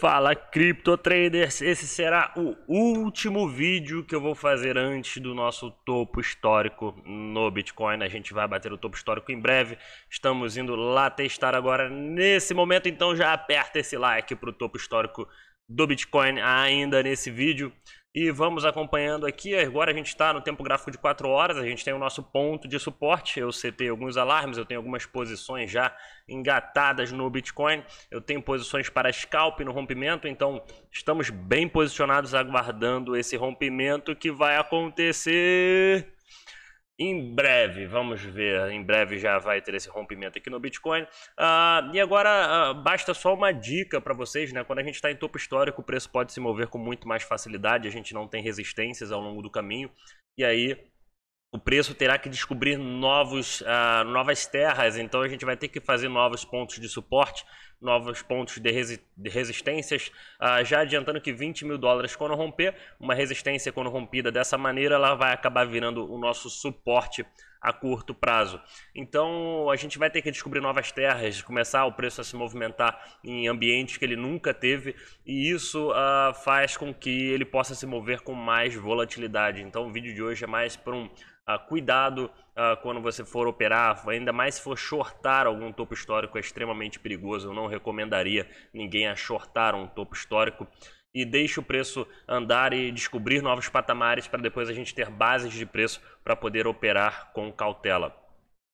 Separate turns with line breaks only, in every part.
Fala cripto traders, esse será o último vídeo que eu vou fazer antes do nosso topo histórico no Bitcoin. A gente vai bater o topo histórico em breve. Estamos indo lá testar agora nesse momento, então já aperta esse like para o topo histórico do Bitcoin ainda nesse vídeo. E vamos acompanhando aqui. Agora a gente está no tempo gráfico de 4 horas. A gente tem o nosso ponto de suporte. Eu setei alguns alarmes, eu tenho algumas posições já engatadas no Bitcoin. Eu tenho posições para scalp no rompimento. Então estamos bem posicionados aguardando esse rompimento que vai acontecer. Em breve, vamos ver, em breve já vai ter esse rompimento aqui no Bitcoin. Uh, e agora, uh, basta só uma dica para vocês, né? Quando a gente está em topo histórico, o preço pode se mover com muito mais facilidade, a gente não tem resistências ao longo do caminho. E aí, o preço terá que descobrir novos, uh, novas terras, então a gente vai ter que fazer novos pontos de suporte novos pontos de, resi de resistências, ah, já adiantando que 20 mil dólares quando romper, uma resistência quando rompida dessa maneira, ela vai acabar virando o nosso suporte a curto prazo. Então a gente vai ter que descobrir novas terras, começar o preço a se movimentar em ambientes que ele nunca teve e isso uh, faz com que ele possa se mover com mais volatilidade. Então o vídeo de hoje é mais para um uh, cuidado uh, quando você for operar, ainda mais se for shortar algum topo histórico, é extremamente perigoso. Eu não recomendaria ninguém a shortar um topo histórico e deixe o preço andar e descobrir novos patamares para depois a gente ter bases de preço para poder operar com cautela.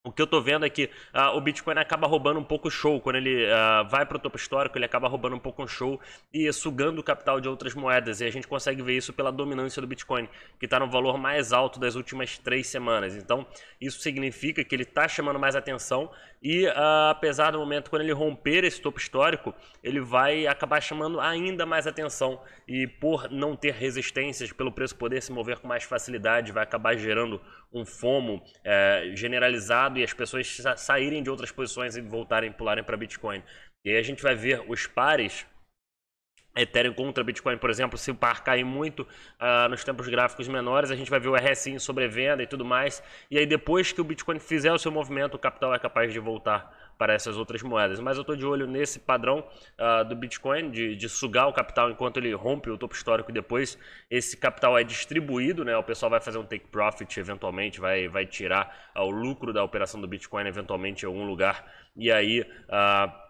O que eu tô vendo é que uh, o Bitcoin acaba roubando um pouco o show. Quando ele uh, vai para o topo histórico, ele acaba roubando um pouco o show e sugando o capital de outras moedas. E a gente consegue ver isso pela dominância do Bitcoin, que está no valor mais alto das últimas três semanas. Então, isso significa que ele está chamando mais atenção e, uh, apesar do momento, quando ele romper esse topo histórico, ele vai acabar chamando ainda mais atenção. E por não ter resistências, pelo preço poder se mover com mais facilidade, vai acabar gerando um FOMO eh, generalizado mercado e as pessoas saírem de outras posições e voltarem, pularem para Bitcoin. E aí a gente vai ver os pares Ethereum contra Bitcoin, por exemplo, se o par cair muito uh, nos tempos gráficos menores, a gente vai ver o RSI em sobrevenda e tudo mais. E aí depois que o Bitcoin fizer o seu movimento, o capital é capaz de voltar para essas outras moedas. Mas eu estou de olho nesse padrão uh, do Bitcoin, de, de, sugar o capital enquanto ele rompe o topo histórico e depois esse capital é distribuído, né? O pessoal vai fazer um take profit eventualmente, vai, vai tirar uh, o lucro da operação do Bitcoin eventualmente em algum lugar. E aí... Uh,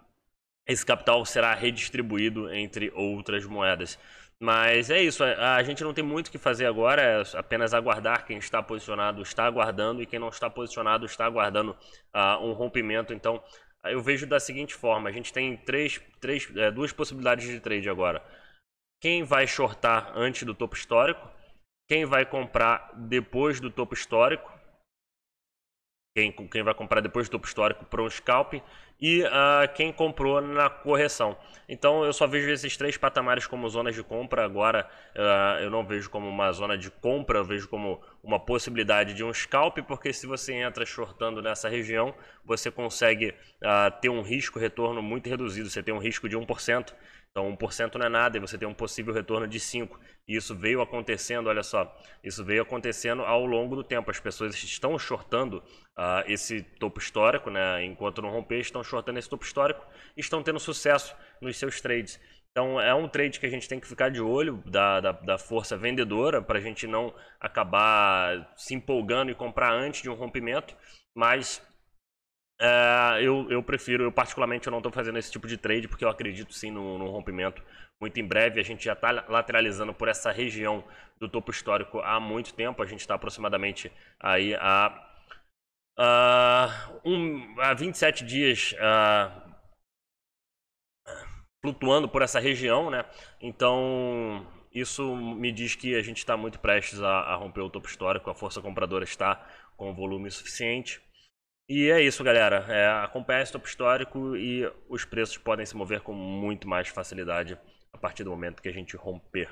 esse capital será redistribuído entre outras moedas. Mas é isso, a, gente não tem muito o que fazer agora, é apenas aguardar. Quem está posicionado está aguardando e quem não está posicionado está aguardando uh, um rompimento. Então ah, eu vejo da seguinte forma: a gente tem três, três, é, duas possibilidades de trade agora. Quem vai shortar antes do topo histórico, quem vai comprar depois do topo histórico quem, quem vai comprar depois do topo histórico para um scalp e uh, quem comprou na correção. Então eu só vejo esses três patamares como zonas de compra. Agora uh, eu não vejo como uma zona de compra, eu vejo como uma possibilidade de um scalp, porque se você entra shortando nessa região, você consegue uh, ter um risco retorno muito reduzido. Você tem um risco de 1%. Então 1% não é nada e você tem um possível retorno de 5%. E isso veio acontecendo, olha só, isso veio acontecendo ao longo do tempo. As pessoas estão shortando uh, esse topo histórico, né? enquanto não romper, estão shortando esse topo histórico e estão tendo sucesso nos seus trades. Então é um trade que a gente tem que ficar de olho da, da, da força vendedora para a gente não acabar se empolgando e comprar antes de um rompimento, mas é, eu, eu prefiro, eu particularmente eu não estou fazendo esse tipo de trade porque eu acredito sim no, no rompimento muito em breve. A gente já está lateralizando por essa região do topo histórico há muito tempo. A gente está aproximadamente aí a, uh, um, a 27 dias flutuando por essa região, né? Então isso me diz que a gente está muito prestes a, a romper o topo histórico. A força compradora está com volume suficiente. E é isso, galera. É, o esse topo histórico e os preços podem se mover com muito mais facilidade a partir do momento que a gente romper